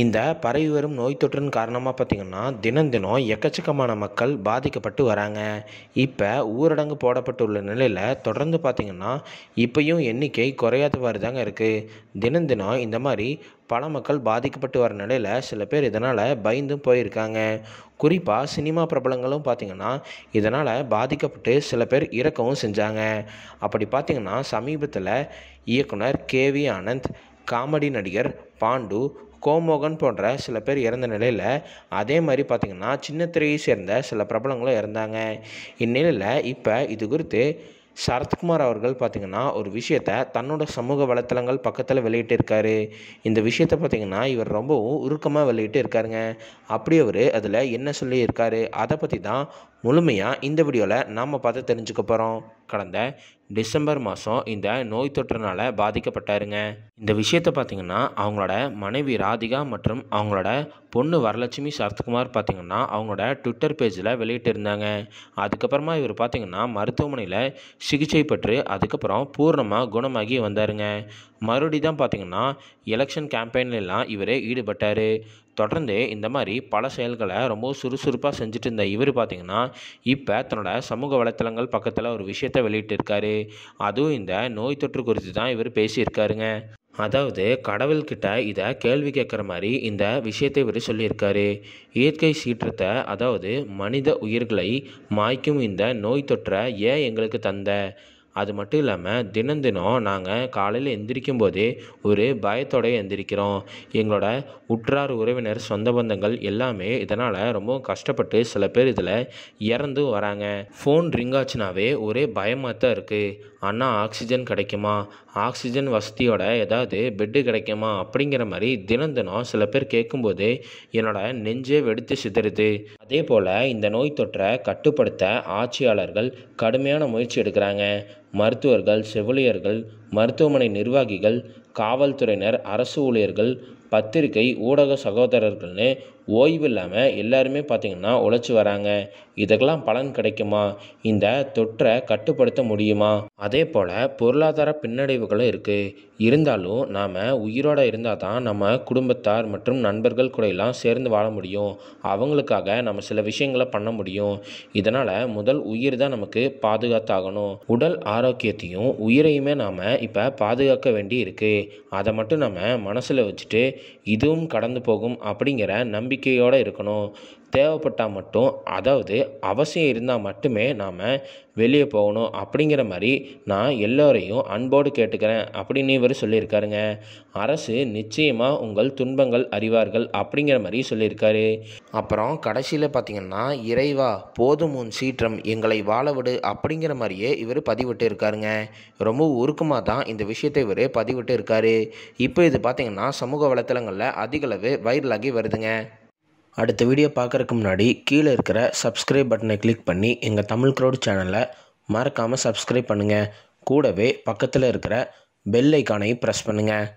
இந்த பரவி வரும் நோய் தொற்றின் காரணமாக பார்த்திங்கன்னா தினம் தினம் எக்கச்சக்கமான மக்கள் பாதிக்கப்பட்டு வராங்க இப்போ ஊரடங்கு போடப்பட்டுள்ள நிலையில் தொடர்ந்து பார்த்திங்கன்னா இப்போயும் எண்ணிக்கை குறையாத மாதிரி தாங்க இருக்குது தினம் தினம் இந்த மாதிரி பல மக்கள் பாதிக்கப்பட்டு வர நிலையில் சில பேர் இதனால் பயந்தும் போயிருக்காங்க குறிப்பாக சினிமா பிரபலங்களும் பார்த்திங்கன்னா இதனால் பாதிக்கப்பட்டு சில பேர் இறக்கவும் செஞ்சாங்க அப்படி பார்த்திங்கன்னா சமீபத்தில் இயக்குனர் கே வி ஆனந்த் காமெடி நடிகர் பாண்டு கோமோகன் போன்ற சில பேர் இறந்த நிலையில் அதே மாதிரி பார்த்திங்கன்னா சின்ன திரையை சேர்ந்த சில பிரபலங்களும் இறந்தாங்க இந்நிலையில் இப்போ இது குறித்து சரத்குமார் அவர்கள் பார்த்திங்கன்னா ஒரு விஷயத்தை தன்னோட சமூக வலைத்தளங்கள் பக்கத்தில் வெளியிட்டு இருக்கார் இந்த விஷயத்த பார்த்திங்கன்னா இவர் ரொம்பவும் உருக்கமாக வெளியிட்டு இருக்காருங்க அப்படி அவர் அதில் என்ன சொல்லியிருக்காரு அதை பற்றி தான் முழுமையாக இந்த வீடியோவில் நாம் பார்த்து தெரிஞ்சுக்க போகிறோம் கடந்த டிசம்பர் மாதம் இந்த நோய் தொற்றுனால பாதிக்கப்பட்டாருங்க இந்த விஷயத்தை பார்த்திங்கன்னா அவங்களோட மனைவி ராதிகா மற்றும் அவங்களோட பொண்ணு வரலட்சுமி சரத்குமார் பார்த்திங்கன்னா அவங்களோட ட்விட்டர் பேஜில் வெளியிட்டிருந்தாங்க அதுக்கப்புறமா இவர் பார்த்திங்கன்னா மருத்துவமனையில் சிகிச்சை பெற்று அதுக்கப்புறம் பூர்ணமாக குணமாகி வந்தாருங்க மறுபடி தான் பார்த்திங்கன்னா எலெக்ஷன் கேம்பெயின்லாம் இவரே ஈடுபட்டார் தொடர்ந்து இந்த மாதிரி பல செயல்களை ரொம்ப சுறுசுறுப்பாக செஞ்சுட்டு இருந்த இவர் பார்த்திங்கன்னா இப்போ தன்னோட சமூக வலைத்தளங்கள் பக்கத்தில் ஒரு விஷயத்தை வெளியிட்டிருக்காரு அதுவும் இந்த நோய் தொற்று குறித்து தான் இவர் பேசியிருக்காருங்க அதாவது கடவுள்கிட்ட இதை கேள்வி கேட்குற மாதிரி இந்த விஷயத்தை இவர் சொல்லியிருக்காரு இயற்கை சீற்றத்தை அதாவது மனித உயிர்களை மாய்க்கும் இந்த நோய் தொற்றை ஏன் எங்களுக்கு தந்த அது மட்டும் இல்லாமல் தினம் தினம் நாங்கள் காலையில் எந்திரிக்கும் போதே ஒரு பயத்தோடய எந்திரிக்கிறோம் எங்களோட உற்றார் உறவினர் சொந்த பந்தங்கள் எல்லாமே இதனால் ரொம்ப கஷ்டப்பட்டு சில பேர் இதில் இறந்து வராங்க ஃபோன் ரிங் ஆச்சுனாவே ஒரே பயமாக தான் இருக்குது ஆனால் ஆக்சிஜன் கிடைக்குமா ஆக்சிஜன் வசதியோட ஏதாவது பெட்டு கிடைக்குமா அப்படிங்கிற மாதிரி தினம் தினம் சில பேர் கேட்கும்போது என்னோட நெஞ்சே வெடித்து சிதறுது அதே போல் இந்த நோய் தொற்றை கட்டுப்படுத்த ஆட்சியாளர்கள் கடுமையான முயற்சி எடுக்கிறாங்க மருத்துவர்கள் செவிலியர்கள் மருத்துவமனை நிர்வாகிகள் காவல்துறையினர் அரசு ஊழியர்கள் பத்திரிகை ஊடக சகோதரர்கள்னு ஓய்வு இல்லாமல் எல்லாருமே பார்த்திங்கன்னா உழைச்சி வராங்க இதுக்கெல்லாம் பலன் கிடைக்குமா இந்த தொற்றை கட்டுப்படுத்த முடியுமா அதே போல் பொருளாதார பின்னடைவுகளும் இருக்குது இருந்தாலும் நாம் உயிரோடு இருந்தால் தான் நம்ம குடும்பத்தார் மற்றும் நண்பர்கள் கூடையெல்லாம் சேர்ந்து வாழ முடியும் அவங்களுக்காக நம்ம சில விஷயங்களை பண்ண முடியும் இதனால் முதல் உயிர் தான் நமக்கு பாதுகாத்தாகணும் உடல் ஆரோக்கியத்தையும் உயிரையுமே நாம் இப்போ பாதுகாக்க வேண்டி இருக்குது அதை மட்டும் நம்ம மனசில் வச்சுட்டு இதுவும் கடந்து போகும் அப்படிங்கிற நம்பிக்கையோடு இருக்கணும் தேவைப்பட்டால் மட்டும் அதாவது அவசியம் இருந்தால் மட்டுமே நாம் வெளியே போகணும் அப்படிங்கிற மாதிரி நான் எல்லோரையும் அன்போடு கேட்டுக்கிறேன் அப்படின்னு இவர் சொல்லியிருக்காருங்க அரசு நிச்சயமாக உங்கள் துன்பங்கள் அறிவார்கள் அப்படிங்கிற மாதிரி சொல்லியிருக்காரு அப்புறம் கடைசியில் பார்த்தீங்கன்னா இறைவா போதும் உன் சீற்றம் எங்களை வாழவிடு அப்படிங்கிற மாதிரியே இவர் பதிவிட்டு இருக்காருங்க ரொம்ப உருக்கமாக தான் இந்த விஷயத்தை இவர் பதிவிட்டு இருக்காரு இப்போ இது பார்த்திங்கன்னா சமூக வலைத்தளங்களில் அதிகளவு வைரலாகி வருதுங்க அடுத்த வீடியோ பார்க்குறக்கு முன்னாடி கீழே இருக்கிற சப்ஸ்கிரைப் பட்டனை கிளிக் பண்ணி எங்கள் தமிழ் க்ரௌட் சேனலை மறக்காமல் சப்ஸ்கிரைப் பண்ணுங்கள் கூடவே பக்கத்தில் இருக்கிற பெல் ஐக்கானையும் ப்ரெஸ் பண்ணுங்கள்